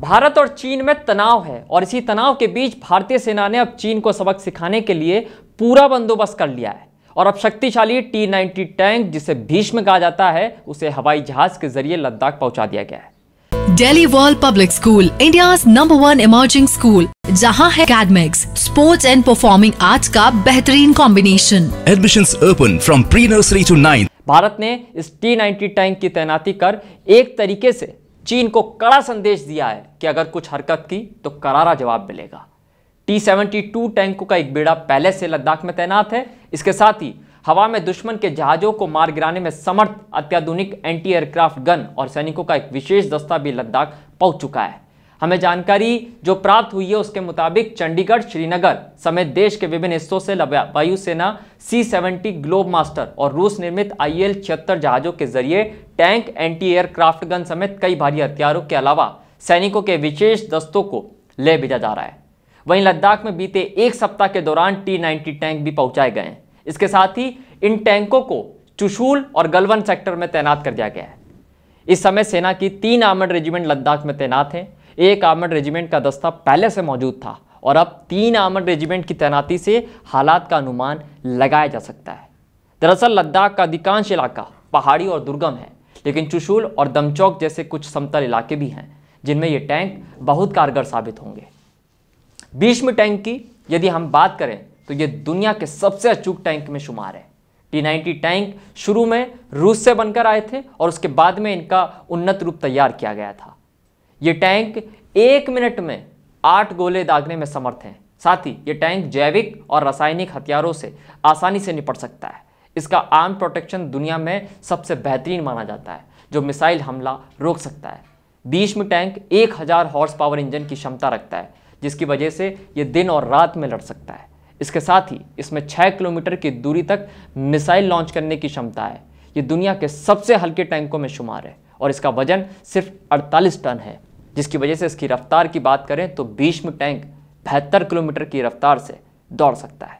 भारत और चीन में तनाव है और इसी तनाव के बीच भारतीय सेना ने अब चीन को सबक सिखाने के लिए पूरा बंदोबस्त कर लिया है और अब शक्तिशाली टी नाइन्टी टैंक जिसे भीष्म कहा जाता है उसे हवाई जहाज के जरिए लद्दाख पहुंचा दिया गया है Delhi world public school India number one emerging school जहां है academics sports and performing arts का बेहतरीन combination admission open from pre nursery to nine Bharat ने इस टी नाइन्टी टैंक की तैनाती कर एक तरीके से चीन को कड़ा संदेश दिया है कि अगर कुछ हरकत की तो करारा जवाब मिलेगा टी सेवेंटी टू टैंकों का एक बेड़ा पहले से लद्दाख में तैनात है इसके साथ ही हवा में दुश्मन के जहाजों को मार गिराने में समर्थ अत्याधुनिक एंटी एयरक्राफ्ट गन और सैनिकों का एक विशेष दस्ता भी लद्दाख पहुंच चुका है हमें जानकारी जो प्राप्त हुई है उसके मुताबिक चंडीगढ़ श्रीनगर समेत देश के विभिन्न हिस्सों से वायुसेना सी सेवेंटी ग्लोब मास्टर और रूस निर्मित आई एल छिहत्तर जहाज़ों के जरिए टैंक एंटी एयरक्राफ्ट गन समेत कई भारी हथियारों के अलावा सैनिकों के विशेष दस्तों को ले भेजा जा रहा है वहीं लद्दाख में बीते एक सप्ताह के दौरान टी नाइन्टी टैंक भी पहुंचाए गए हैं इसके साथ ही इन टैंकों को चुशूल और गलवन सेक्टर में तैनात कर दिया गया है इस समय सेना की तीन आर्मड रेजिमेंट लद्दाख में तैनात हैं एक आर्मड रेजिमेंट का दस्ता पहले से मौजूद था और अब तीन आर्मड रेजिमेंट की तैनाती से हालात का अनुमान लगाया जा सकता है दरअसल लद्दाख का अधिकांश इलाका पहाड़ी और दुर्गम है लेकिन चुशूल और दमचौक जैसे कुछ समतल इलाके भी हैं जिनमें ये टैंक बहुत कारगर साबित होंगे में टैंक की यदि हम बात करें तो ये दुनिया के सबसे अचूक टैंक में शुमार है टी नाइन्टी टैंक शुरू में रूस से बनकर आए थे और उसके बाद में इनका उन्नत रूप तैयार किया गया था ये टैंक एक मिनट में आठ गोले दागने में समर्थ हैं साथ ही ये टैंक जैविक और रासायनिक हथियारों से आसानी से निपट सकता है इसका आर्म प्रोटेक्शन दुनिया में सबसे बेहतरीन माना जाता है जो मिसाइल हमला रोक सकता है बीच में टैंक एक हज़ार हॉर्स पावर इंजन की क्षमता रखता है जिसकी वजह से ये दिन और रात में लड़ सकता है इसके साथ ही इसमें छः किलोमीटर की दूरी तक मिसाइल लॉन्च करने की क्षमता है ये दुनिया के सबसे हल्के टैंकों में शुमार है और इसका वजन सिर्फ 48 टन है जिसकी वजह से इसकी रफ्तार की बात करें तो भीष्म टैंक बहत्तर किलोमीटर की रफ्तार से दौड़ सकता है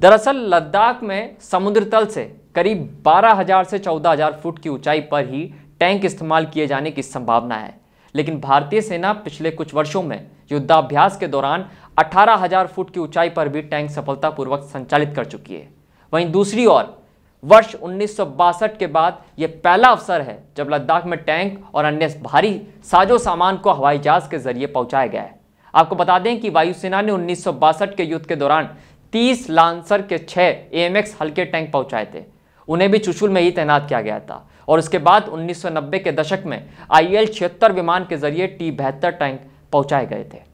दरअसल लद्दाख में समुद्र तल से करीब 12,000 से 14,000 फुट की ऊंचाई पर ही टैंक इस्तेमाल किए जाने की संभावना है लेकिन भारतीय सेना पिछले कुछ वर्षों में युद्धाभ्यास के दौरान 18,000 फुट की ऊंचाई पर भी टैंक सफलतापूर्वक संचालित कर चुकी है वहीं दूसरी ओर वर्ष उन्नीस के बाद यह पहला अवसर है जब लद्दाख में टैंक और अन्य भारी साजो सामान को हवाई जहाज के जरिए पहुंचाया गया है आपको बता दें कि वायुसेना ने उन्नीस के युद्ध के दौरान 30 लांसर के 6 एएमएक्स हल्के टैंक पहुंचाए थे उन्हें भी चुशुल में ही तैनात किया गया था और उसके बाद 1990 के दशक में आई एल विमान के जरिए टी बहत्तर टैंक पहुंचाए गए थे